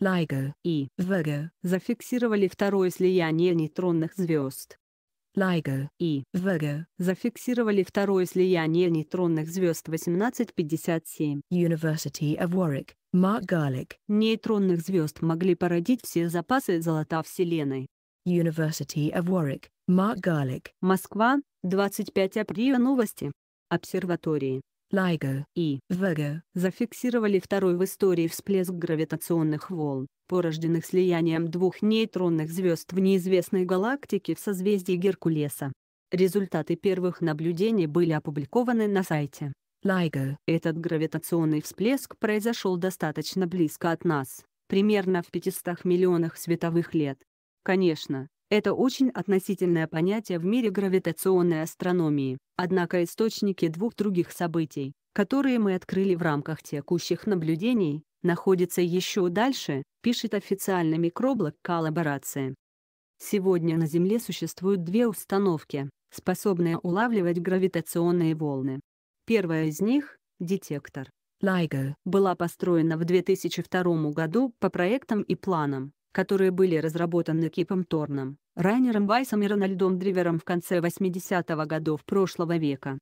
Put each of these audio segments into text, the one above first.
LIGO и Virgo зафиксировали второе слияние нейтронных звезд. LIGO и Virgo зафиксировали второе слияние нейтронных звезд 1857. University of Warwick, Mark Garlick. Нейтронных звезд могли породить все запасы золота Вселенной. University of Warwick, Mark Garlick. Москва, 25 апреля новости. Обсерватории. Лайго и Вего зафиксировали второй в истории всплеск гравитационных волн, порожденных слиянием двух нейтронных звезд в неизвестной галактике в созвездии Геркулеса. Результаты первых наблюдений были опубликованы на сайте Лайго. Этот гравитационный всплеск произошел достаточно близко от нас, примерно в 500 миллионах световых лет. Конечно, это очень относительное понятие в мире гравитационной астрономии, однако источники двух других событий, которые мы открыли в рамках текущих наблюдений, находятся еще дальше, пишет официальный микроблог коллаборации. Сегодня на Земле существуют две установки, способные улавливать гравитационные волны. Первая из них — детектор. LIGO была построена в 2002 году по проектам и планам, которые были разработаны Кипом Торном, Райнером Вайсом и Рональдом Дривером в конце 80-го годов прошлого века.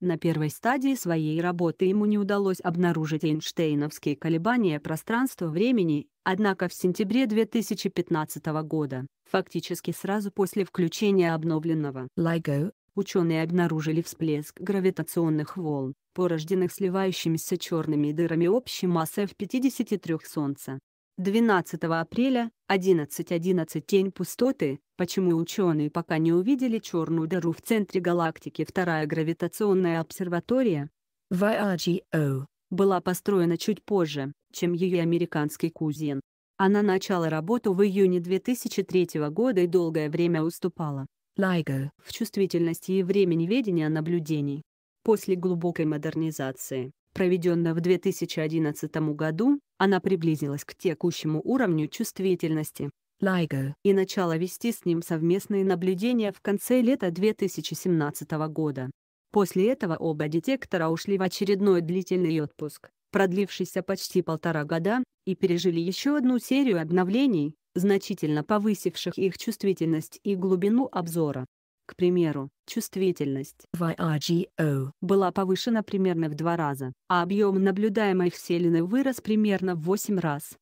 На первой стадии своей работы ему не удалось обнаружить Эйнштейновские колебания пространства-времени, однако в сентябре 2015 года, фактически сразу после включения обновленного LIGO, ученые обнаружили всплеск гравитационных волн, порожденных сливающимися черными дырами общей массы в 53 Солнца. 12 апреля, 11.11 .11, Тень пустоты, почему ученые пока не увидели черную дыру в центре галактики Вторая гравитационная обсерватория VIRGO, была построена чуть позже, чем ее американский кузен. Она начала работу в июне 2003 года и долгое время уступала LIGO в чувствительности и времени ведения наблюдений. После глубокой модернизации, проведенной в 2011 году, она приблизилась к текущему уровню чувствительности LIGO и начала вести с ним совместные наблюдения в конце лета 2017 года. После этого оба детектора ушли в очередной длительный отпуск, продлившийся почти полтора года, и пережили еще одну серию обновлений, значительно повысивших их чувствительность и глубину обзора. К примеру, чувствительность YRGO была повышена примерно в два раза, а объем наблюдаемой вселенной вырос примерно в 8 раз.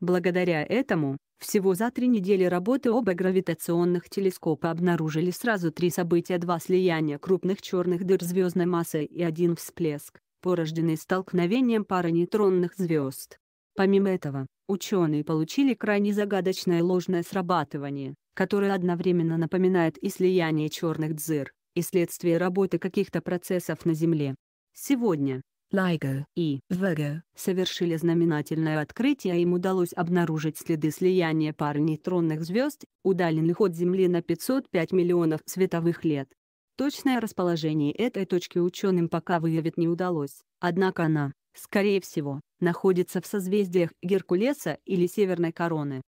Благодаря этому, всего за три недели работы оба гравитационных телескопа обнаружили сразу три события, два слияния крупных черных дыр звездной массы и один всплеск, порожденный столкновением пары нейтронных звезд. Помимо этого, ученые получили крайне загадочное ложное срабатывание, которое одновременно напоминает и слияние черных дзыр, и следствие работы каких-то процессов на Земле. Сегодня, Лайго и Вега совершили знаменательное открытие им удалось обнаружить следы слияния пар нейтронных звезд, удаленных от Земли на 505 миллионов световых лет. Точное расположение этой точки ученым пока выявить не удалось, однако она, скорее всего, находится в созвездиях Геркулеса или Северной Короны.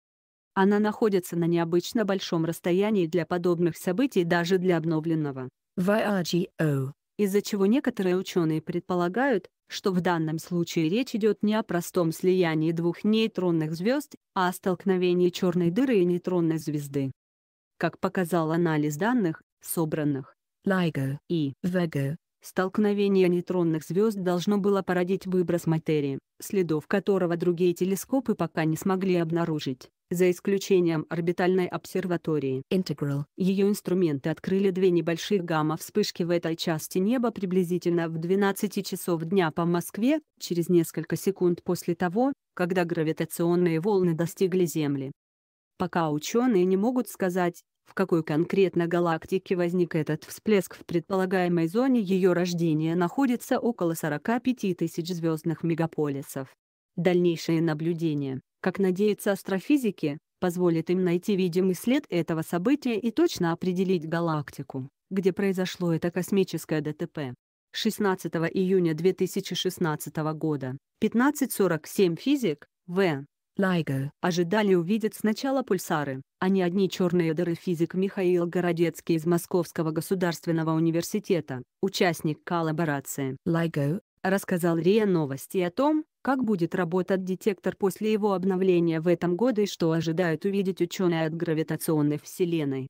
Она находится на необычно большом расстоянии для подобных событий даже для обновленного VRGO, а из-за чего некоторые ученые предполагают, что в данном случае речь идет не о простом слиянии двух нейтронных звезд, а о столкновении черной дыры и нейтронной звезды. Как показал анализ данных, собранных LIGO и VEGO, столкновение нейтронных звезд должно было породить выброс материи, следов которого другие телескопы пока не смогли обнаружить за исключением орбитальной обсерватории. Integral. Ее инструменты открыли две небольших гамма-вспышки в этой части неба приблизительно в 12 часов дня по Москве, через несколько секунд после того, когда гравитационные волны достигли Земли. Пока ученые не могут сказать, в какой конкретно галактике возник этот всплеск в предполагаемой зоне ее рождения находится около 45 тысяч звездных мегаполисов. Дальнейшие наблюдения как надеются астрофизики, позволит им найти видимый след этого события и точно определить галактику, где произошло это космическое ДТП. 16 июня 2016 года, 15.47 физик, В. Лайга ожидали увидеть сначала пульсары, а не одни черные дыры физик Михаил Городецкий из Московского государственного университета, участник коллаборации Лайго, рассказал РИА Новости о том, как будет работать детектор после его обновления в этом году и что ожидают увидеть ученые от гравитационной Вселенной?